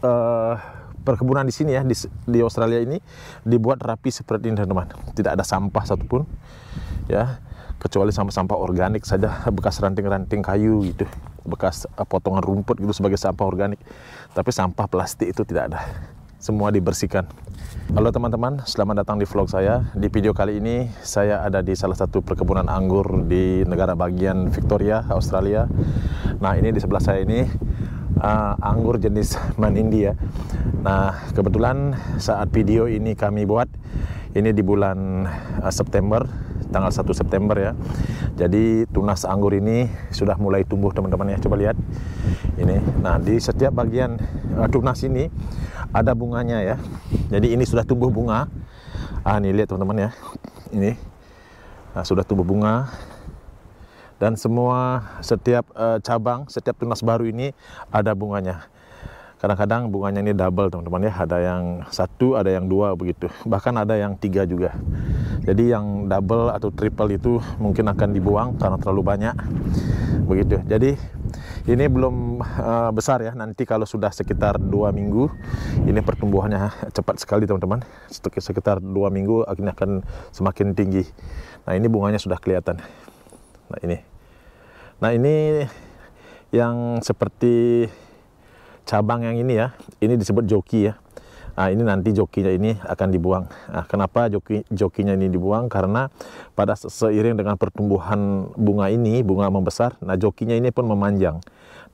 uh, perkebunan di sini ya di, di Australia ini dibuat rapi seperti ini teman-teman tidak ada sampah satupun ya kecuali sampah-sampah organik saja bekas ranting-ranting kayu gitu bekas eh, potongan rumput gitu sebagai sampah organik tapi sampah plastik itu tidak ada semua dibersihkan halo teman-teman selamat datang di vlog saya di video kali ini saya ada di salah satu perkebunan anggur di negara bagian Victoria Australia nah ini di sebelah saya ini uh, anggur jenis Manindia. Nah, kebetulan saat video ini kami buat ini di bulan uh, September, tanggal 1 September ya. Jadi tunas anggur ini sudah mulai tumbuh teman-teman ya. Coba lihat. Ini. Nah, di setiap bagian uh, tunas ini ada bunganya ya. Jadi ini sudah tumbuh bunga. Ah, nih lihat teman-teman ya. Ini. Nah, sudah tumbuh bunga dan semua setiap uh, cabang, setiap tunas baru ini ada bunganya. Kadang-kadang bunganya ini double teman-teman ya, ada yang satu, ada yang dua begitu, bahkan ada yang tiga juga. Jadi yang double atau triple itu mungkin akan dibuang karena terlalu banyak, begitu. Jadi ini belum uh, besar ya, nanti kalau sudah sekitar dua minggu, ini pertumbuhannya cepat sekali teman-teman. Sekitar dua minggu akhirnya akan semakin tinggi. Nah ini bunganya sudah kelihatan. Nah ini Nah ini yang seperti cabang yang ini ya, ini disebut joki ya. Nah, ini nanti jokinya ini akan dibuang. Nah, kenapa joki jokinya ini dibuang? Karena pada seiring dengan pertumbuhan bunga ini, bunga membesar, nah jokinya ini pun memanjang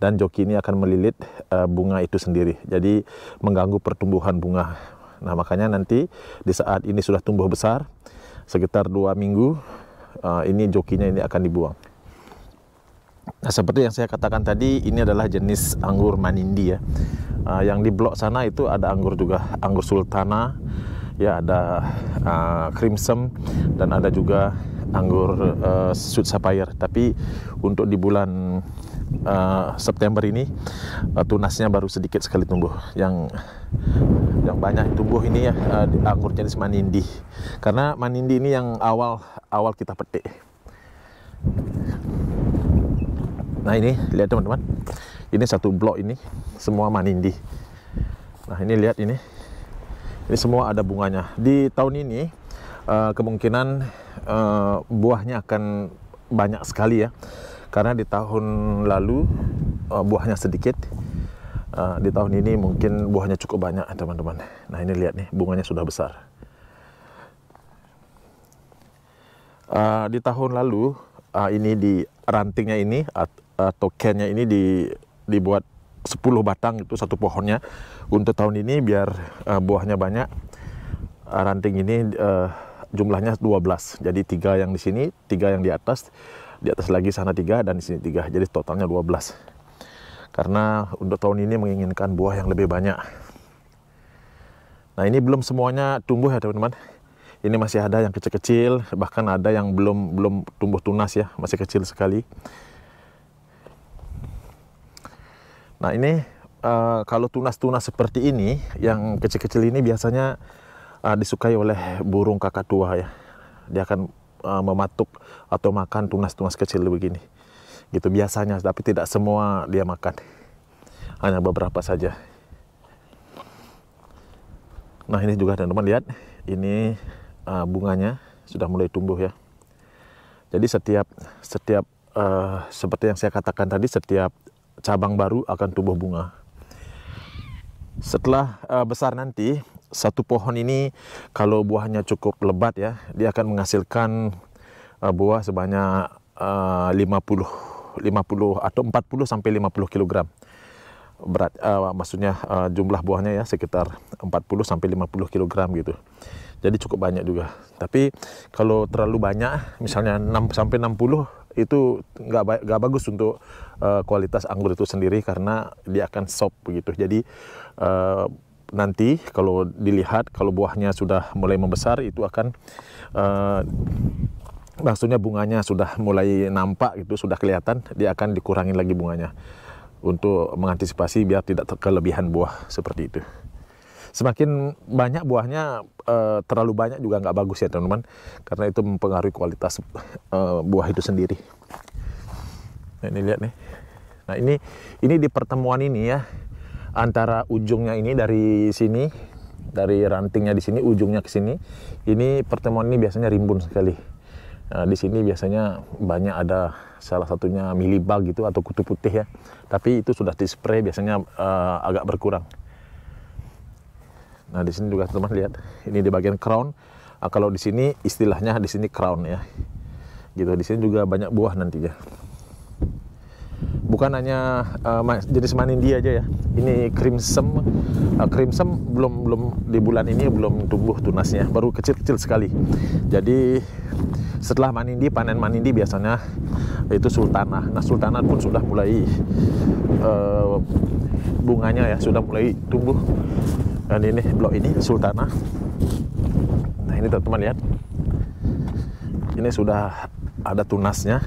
dan joki ini akan melilit uh, bunga itu sendiri. Jadi mengganggu pertumbuhan bunga. Nah, makanya nanti di saat ini sudah tumbuh besar sekitar dua minggu, uh, ini jokinya ini akan dibuang. Nah, seperti yang saya katakan tadi, ini adalah jenis anggur manindi ya. Uh, yang di blok sana itu ada anggur juga, anggur sultana, ya ada uh, crimson dan ada juga anggur uh, sweet sapphire. Tapi untuk di bulan uh, September ini uh, tunasnya baru sedikit sekali tumbuh. Yang yang banyak tumbuh ini ya uh, anggur jenis manindi. Karena manindi ini yang awal awal kita petik. Nah ini lihat teman-teman, ini satu blok ini semua manindi. Nah ini lihat ini, ini semua ada bunganya. Di tahun ini uh, kemungkinan uh, buahnya akan banyak sekali ya, karena di tahun lalu uh, buahnya sedikit. Uh, di tahun ini mungkin buahnya cukup banyak teman-teman. Nah ini lihat nih bunganya sudah besar. Uh, di tahun lalu uh, ini di rantingnya ini uh, tokennya ini di, dibuat 10 batang itu satu pohonnya untuk tahun ini biar uh, buahnya banyak uh, ranting ini uh, jumlahnya 12 jadi tiga yang di sini tiga yang di atas di atas lagi sana tiga dan di sini tiga jadi totalnya 12 karena untuk tahun ini menginginkan buah yang lebih banyak nah ini belum semuanya tumbuh ya teman-teman ini masih ada yang kecil-kecil bahkan ada yang belum belum tumbuh tunas ya masih kecil sekali Nah ini uh, kalau tunas-tunas seperti ini yang kecil-kecil ini biasanya uh, disukai oleh burung kakak tua ya. Dia akan uh, mematuk atau makan tunas-tunas kecil begini. Gitu biasanya, tapi tidak semua dia makan. Hanya beberapa saja. Nah ini juga teman-teman lihat, ini uh, bunganya sudah mulai tumbuh ya. Jadi setiap setiap uh, seperti yang saya katakan tadi, setiap cabang baru akan tumbuh bunga. Setelah uh, besar nanti, satu pohon ini kalau buahnya cukup lebat ya, dia akan menghasilkan uh, buah sebanyak uh, 50 50 atau 40 sampai 50 kg. Berat uh, maksudnya uh, jumlah buahnya ya sekitar 40 sampai 50 kg gitu. Jadi cukup banyak juga. Tapi kalau terlalu banyak, misalnya 6 sampai 60 itu nggak nggak bagus untuk uh, kualitas anggur itu sendiri karena dia akan soft begitu. Jadi uh, nanti kalau dilihat kalau buahnya sudah mulai membesar itu akan uh, maksudnya bunganya sudah mulai nampak itu sudah kelihatan dia akan dikurangin lagi bunganya untuk mengantisipasi biar tidak kelebihan buah seperti itu semakin banyak buahnya uh, terlalu banyak juga nggak bagus ya teman-teman karena itu mempengaruhi kualitas uh, buah itu sendiri nah, ini lihat nih nah ini ini di pertemuan ini ya antara ujungnya ini dari sini dari rantingnya di sini ujungnya ke sini ini pertemuan ini biasanya rimbun sekali Nah, di sini biasanya banyak ada salah satunya milibag gitu atau kutu putih ya. Tapi itu sudah dispray biasanya uh, agak berkurang. Nah, di sini juga teman-teman lihat, ini di bagian crown. Nah, kalau di sini istilahnya di sini crown ya. Gitu, di sini juga banyak buah nantinya. Bukan hanya uh, jenis manindia aja ya. Ini crimson uh, crimson belum belum di bulan ini belum tumbuh tunasnya, baru kecil-kecil sekali. Jadi setelah manindi panen manindi biasanya itu sultana Nah, sultana pun sudah mulai uh, bunganya ya sudah mulai tumbuh dan ini blok ini Sultana nah ini teman-teman lihat ini sudah ada tunasnya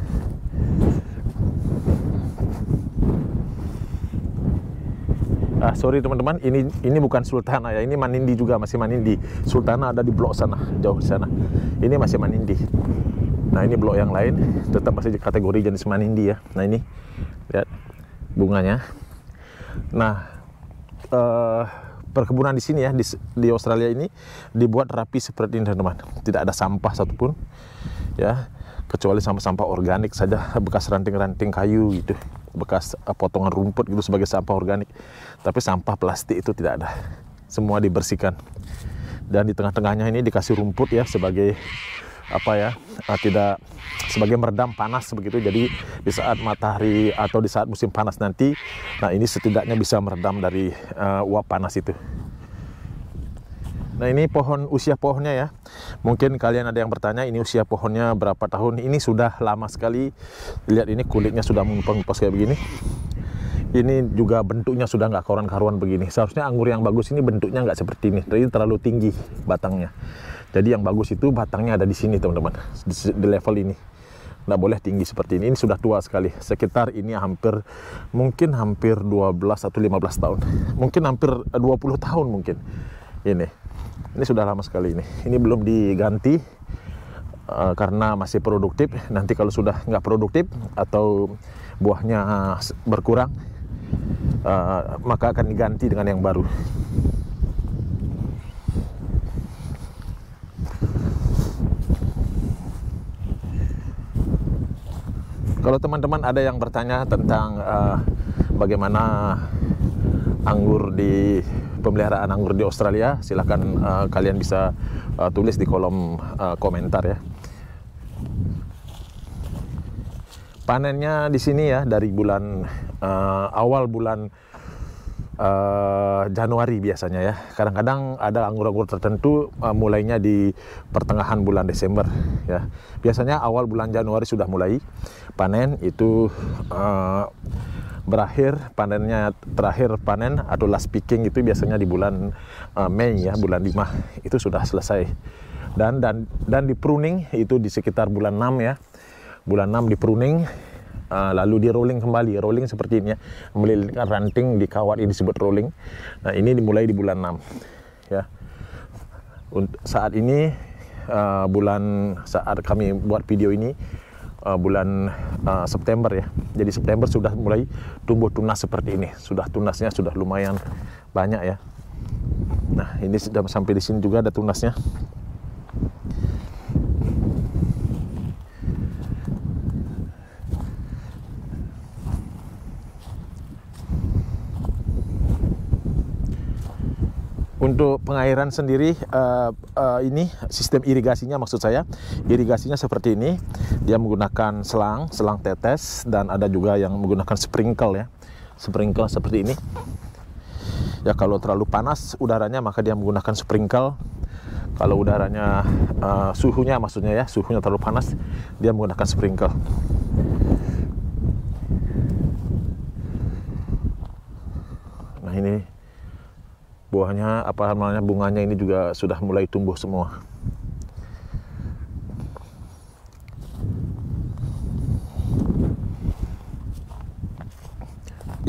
ah, sorry teman-teman ini ini bukan Sultana ya ini Manindi juga masih Manindi Sultana ada di blok sana jauh sana ini masih Manindi nah ini blok yang lain tetap masih kategori jenis Manindi ya nah ini lihat bunganya nah uh, perkebunan di sini ya di, di Australia ini dibuat rapi seperti ini teman-teman tidak ada sampah satupun ya kecuali sampah-sampah organik saja bekas ranting-ranting kayu gitu bekas eh, potongan rumput gitu sebagai sampah organik tapi sampah plastik itu tidak ada semua dibersihkan dan di tengah-tengahnya ini dikasih rumput ya sebagai apa ya eh, tidak sebagai meredam panas begitu jadi di saat matahari atau di saat musim panas nanti nah ini setidaknya bisa meredam dari uh, uap panas itu Nah ini pohon usia pohonnya ya. Mungkin kalian ada yang bertanya ini usia pohonnya berapa tahun? Ini sudah lama sekali. Lihat ini kulitnya sudah mengupas kayak begini ini juga bentuknya sudah nggak karuan-karuan begini. Seharusnya anggur yang bagus ini bentuknya nggak seperti ini, jadi terlalu tinggi batangnya. Jadi yang bagus itu batangnya ada di sini teman-teman, di, level ini. Nggak boleh tinggi seperti ini, ini sudah tua sekali. Sekitar ini hampir, mungkin hampir 12 atau 15 tahun. Mungkin hampir 20 eh, tahun mungkin. Ini, ini sudah lama sekali ini. Ini belum diganti, eh, karena masih produktif. Nanti kalau sudah nggak produktif atau buahnya eh, berkurang, Eh, maka akan diganti dengan yang baru. Kalau teman-teman ada yang bertanya tentang uh, bagaimana anggur di pemeliharaan anggur di Australia, silahkan uh, eh, kalian bisa uh, tulis di kolom uh, komentar ya. panennya di sini ya dari bulan uh, awal bulan uh, Januari biasanya ya. Kadang-kadang ada anggur-anggur tertentu uh, mulainya di pertengahan bulan Desember ya. Biasanya awal bulan Januari sudah mulai panen itu uh, berakhir panennya terakhir panen atau last picking itu biasanya di bulan uh, Mei ya, bulan 5 itu sudah selesai. Dan dan dan di pruning itu di sekitar bulan 6 ya bulan 6 di pruning uh, lalu di rolling kembali rolling seperti ini ya melilitkan ranting di kawat ini disebut rolling nah ini dimulai di bulan 6 ya Untuk saat ini uh, bulan saat kami buat video ini uh, bulan uh, September ya jadi September sudah mulai tumbuh tunas seperti ini sudah tunasnya sudah lumayan banyak ya nah ini sudah sampai di sini juga ada tunasnya Untuk pengairan sendiri uh, uh, ini sistem irigasinya maksud saya irigasinya seperti ini. Dia menggunakan selang, selang tetes dan ada juga yang menggunakan sprinkle ya. Sprinkle seperti ini. Ya kalau terlalu panas udaranya maka dia menggunakan sprinkle. Kalau udaranya uh, suhunya maksudnya ya, suhunya terlalu panas dia menggunakan sprinkle. Nah ini buahnya apa namanya bunganya ini juga sudah mulai tumbuh semua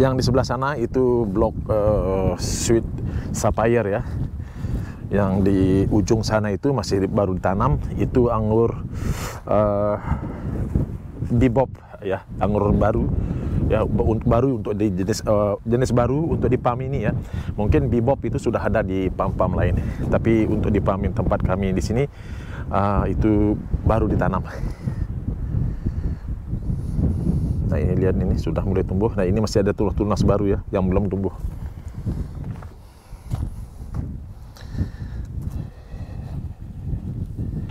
yang di sebelah sana itu blok uh, sweet sapphire ya yang di ujung sana itu masih baru ditanam itu anggur uh, eh, di bob ya anggur baru ya, baru untuk di jenis uh, jenis baru untuk di PAM ini ya. Mungkin bebop itu sudah ada di PAM-PAM lain. Tapi untuk di PAM tempat kami di sini uh, itu baru ditanam. Nah ini lihat ini sudah mulai tumbuh. Nah ini masih ada tunas-tunas baru ya yang belum tumbuh.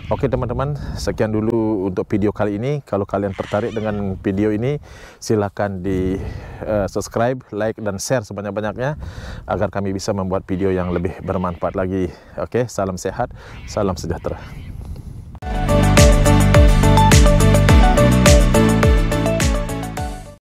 Oke teman-teman, sekian dulu untuk video kali ini. Kalau kalian tertarik dengan video ini, silahkan di uh, subscribe, like, dan share sebanyak-banyaknya agar kami bisa membuat video yang lebih bermanfaat lagi. Oke, salam sehat, salam sejahtera.